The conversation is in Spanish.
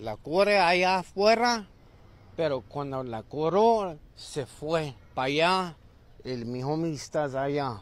La cura allá afuera, pero cuando la coró se fue para allá, el mi homie está allá.